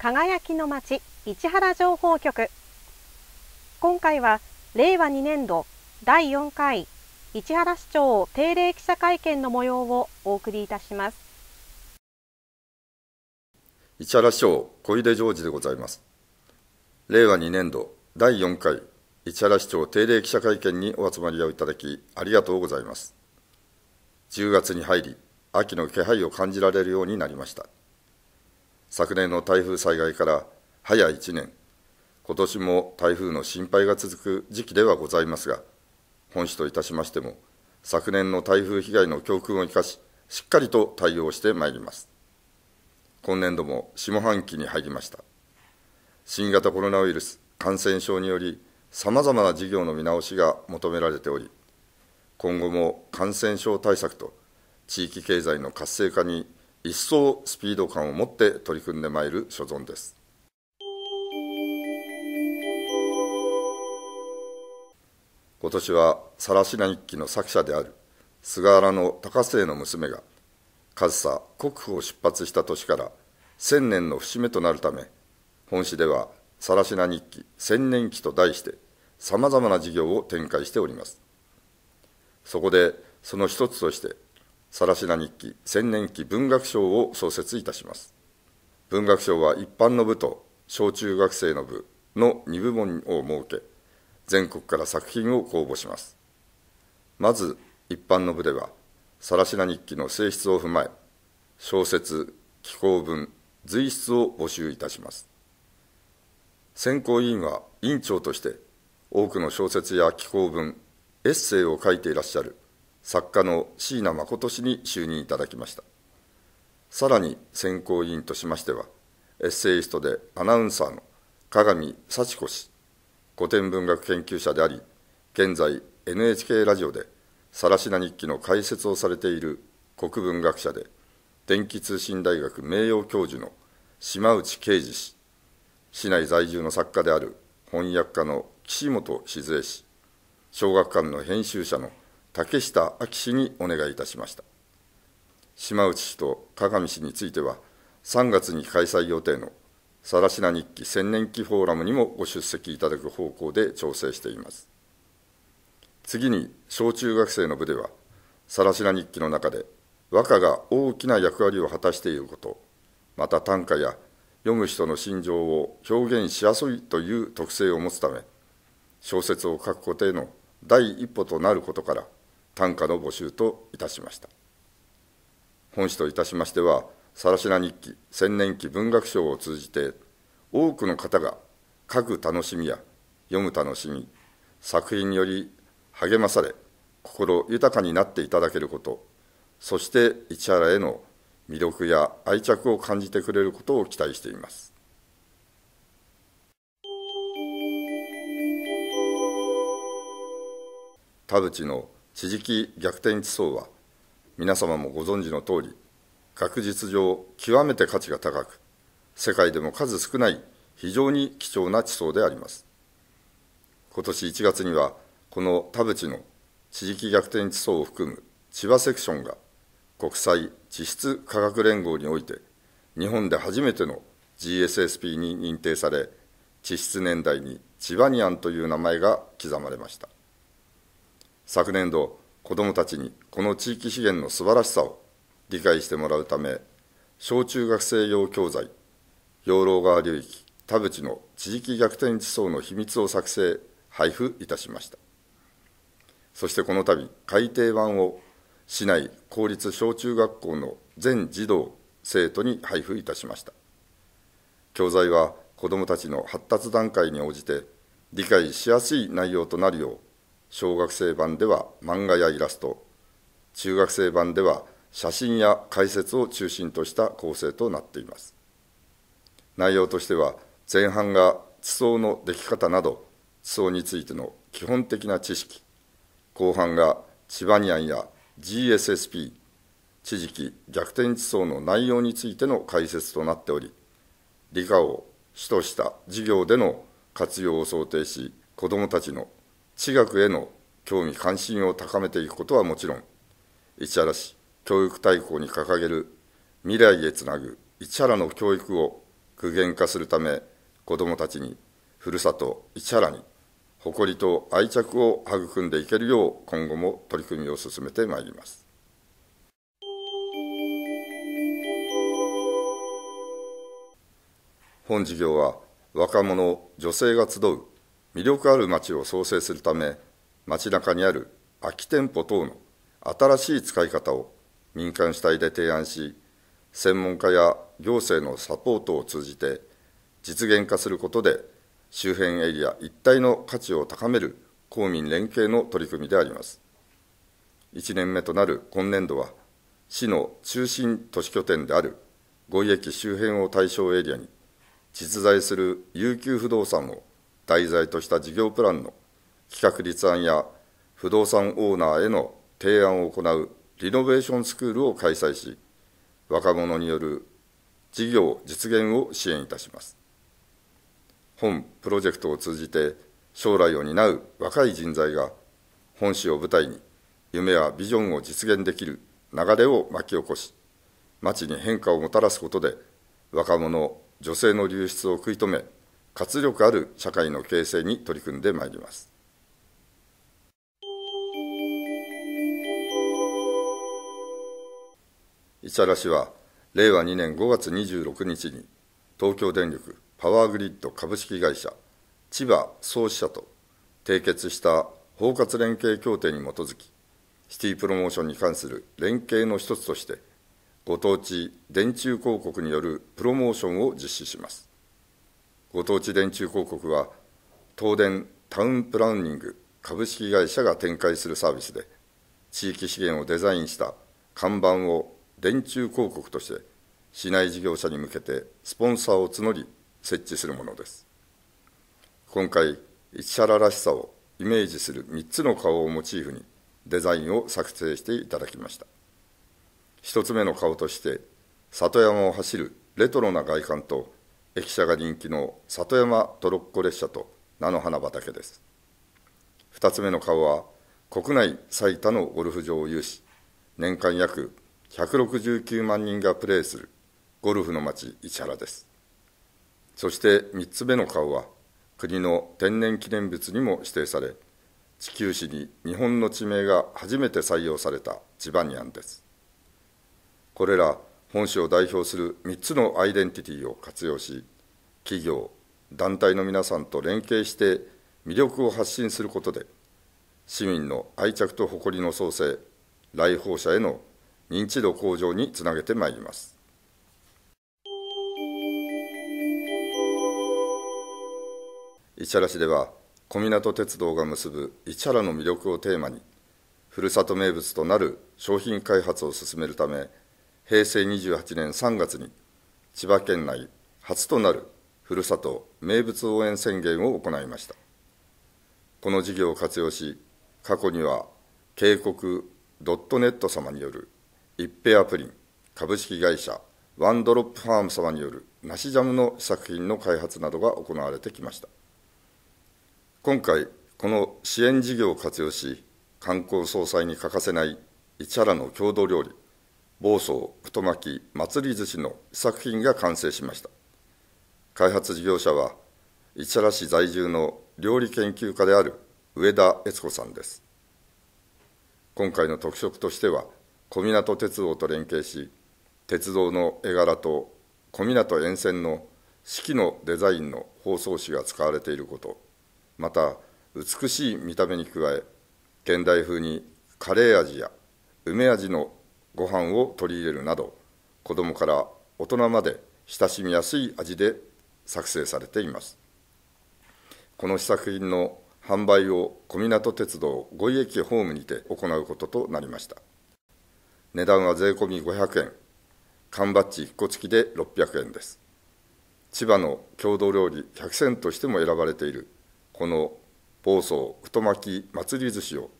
輝きの街市原情報局今回は令和2年度第4回市原市長定例記者会見の模様をお送りいたします市原市長小出常治でございます令和2年度第4回市原市長定例記者会見にお集まりをいただきありがとうございます10月に入り秋の気配を感じられるようになりました昨年の台風災害から早1年、今年も台風の心配が続く時期ではございますが、本市といたしましても、昨年の台風被害の教訓を生かし、しっかりと対応してまいります。今年度も下半期に入りました。新型コロナウイルス感染症により、さまざまな事業の見直しが求められており、今後も感染症対策と地域経済の活性化に一層スピード感を持って取り組んでまいる所存です今年は「更科日記」の作者である菅原の高末の娘が上総国府を出発した年から千年の節目となるため本市では「更科日記千年記」と題してさまざまな事業を展開しておりますそこでその一つとして「さらしな日記千年記文学賞を創設いたします文学賞は一般の部と小中学生の部の2部門を設け全国から作品を公募しますまず一般の部ではさらしな日記の性質を踏まえ小説紀行文随筆を募集いたします選考委員は委員長として多くの小説や紀行文エッセイを書いていらっしゃる作家の椎名誠氏に就任いただきました。さらに選考委員としましては、エッセイストでアナウンサーの加上幸子氏、古典文学研究者であり、現在 NHK ラジオで、さらしな日記の解説をされている国文学者で、電気通信大学名誉教授の島内啓二氏、市内在住の作家である翻訳家の岸本静江氏、小学館の編集者の竹下昭氏にお願いいたしました。島内氏と加上氏については、3月に開催予定の更科日記千年記フォーラムにもご出席いただく方向で調整しています。次に、小中学生の部では、更科日記の中で、和歌が大きな役割を果たしていること、また短歌や読む人の心情を表現しやすいという特性を持つため、小説を書くことへの第一歩となることから、短歌の募集といたしました本誌といたしましては「更科日記千年記文学賞」を通じて多くの方が書く楽しみや読む楽しみ作品により励まされ心豊かになっていただけることそして市原への魅力や愛着を感じてくれることを期待しています田淵の地磁気逆転地層は、皆様もご存知の通り、学術上極めて価値が高く、世界でも数少ない非常に貴重な地層であります。今年1月には、この田淵の地磁気逆転地層を含む千葉セクションが国際地質科学連合において日本で初めての GSSP に認定され地質年代にチバニアンという名前が刻まれました昨年度、子どもたちにこの地域資源の素晴らしさを理解してもらうため、小中学生用教材、養老川流域、田淵の地域逆転地層の秘密を作成、配布いたしました。そしてこの度、改訂版を市内公立小中学校の全児童、生徒に配布いたしました。教材は子どもたちの発達段階に応じて理解しやすい内容となるよう小学生版では漫画やイラスト、中学生版では写真や解説を中心とした構成となっています。内容としては、前半が地層のでき方など、地層についての基本的な知識、後半がチバニアンや GSSP、地磁気逆転地層の内容についての解説となっており、理科を主とした授業での活用を想定し、子どもたちの地学への興味関心を高めていくことはもちろん市原市教育大綱に掲げる未来へつなぐ市原の教育を具現化するため子どもたちにふるさと市原に誇りと愛着を育んでいけるよう今後も取り組みを進めてまいります。本事業は若者女性が集う魅力ある街を創生するため、街中にある空き店舗等の新しい使い方を民間主体で提案し、専門家や行政のサポートを通じて、実現化することで、周辺エリア一体の価値を高める公民連携の取り組みであります。1年目となる今年度は、市の中心都市拠点である五井駅周辺を対象エリアに、実在する有給不動産を題材とした事業プランの企画立案や不動産オーナーへの提案を行うリノベーションスクールを開催し、若者による事業実現を支援いたします。本プロジェクトを通じて将来を担う若い人材が本市を舞台に夢やビジョンを実現できる流れを巻き起こし、町に変化をもたらすことで若者、女性の流出を食い止め、活力ある社会の形成に取り組んでまいります。市原氏は令和2年5月26日に東京電力パワーグリッド株式会社千葉創始社と締結した包括連携協定に基づきシティプロモーションに関する連携の一つとしてご当地電柱広告によるプロモーションを実施しますご当地電柱広告は、東電タウンプランニング株式会社が展開するサービスで、地域資源をデザインした看板を電柱広告として、市内事業者に向けてスポンサーを募り、設置するものです。今回、市原らしさをイメージする3つの顔をモチーフに、デザインを作成していただきました。1つ目の顔として、里山を走るレトロな外観と、駅舎が人気の里山トロッコ列車と菜の花畑です2つ目の顔は国内最多のゴルフ場を有し年間約169万人がプレーするゴルフの街市原ですそして3つ目の顔は国の天然記念物にも指定され地球史に日本の地名が初めて採用されたジバニアンですこれら本市を代表する3つのアイデンティティを活用し、企業、団体の皆さんと連携して魅力を発信することで、市民の愛着と誇りの創生、来訪者への認知度向上につなげてまいります。市原市では、小湊鉄道が結ぶ市原の魅力をテーマに、ふるさと名物となる商品開発を進めるため、平成28年3月に千葉県内初となるふるさと名物応援宣言を行いましたこの事業を活用し過去には渓谷ドットネット様による一平アプリン株式会社ワンドロップファーム様による梨ジャムの作品の開発などが行われてきました今回この支援事業を活用し観光総裁に欠かせない市原の郷土料理房総太巻祭り寿司の作品が完成しました開発事業者は市原市在住の料理研究家である上田悦子さんです今回の特色としては小湊鉄道と連携し鉄道の絵柄と小湊沿線の四季のデザインの包装紙が使われていることまた美しい見た目に加え現代風にカレー味や梅味のご飯を取り入れるなど子どもから大人まで親しみやすい味で作成されていますこの試作品の販売を小湊鉄道五井駅ホームにて行うこととなりました値段は税込み500円缶バッジ1個付きで600円です千葉の郷土料理100選としても選ばれているこの房総太巻き祭り寿司を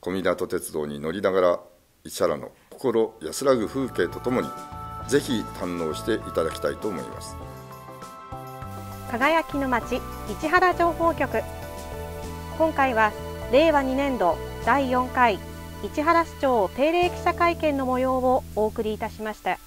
小湊鉄道に乗りながら市原の心安らぐ風景とともにぜひ堪能していただきたいと思います輝きの街市原情報局今回は令和2年度第4回市原市長定例記者会見の模様をお送りいたしました。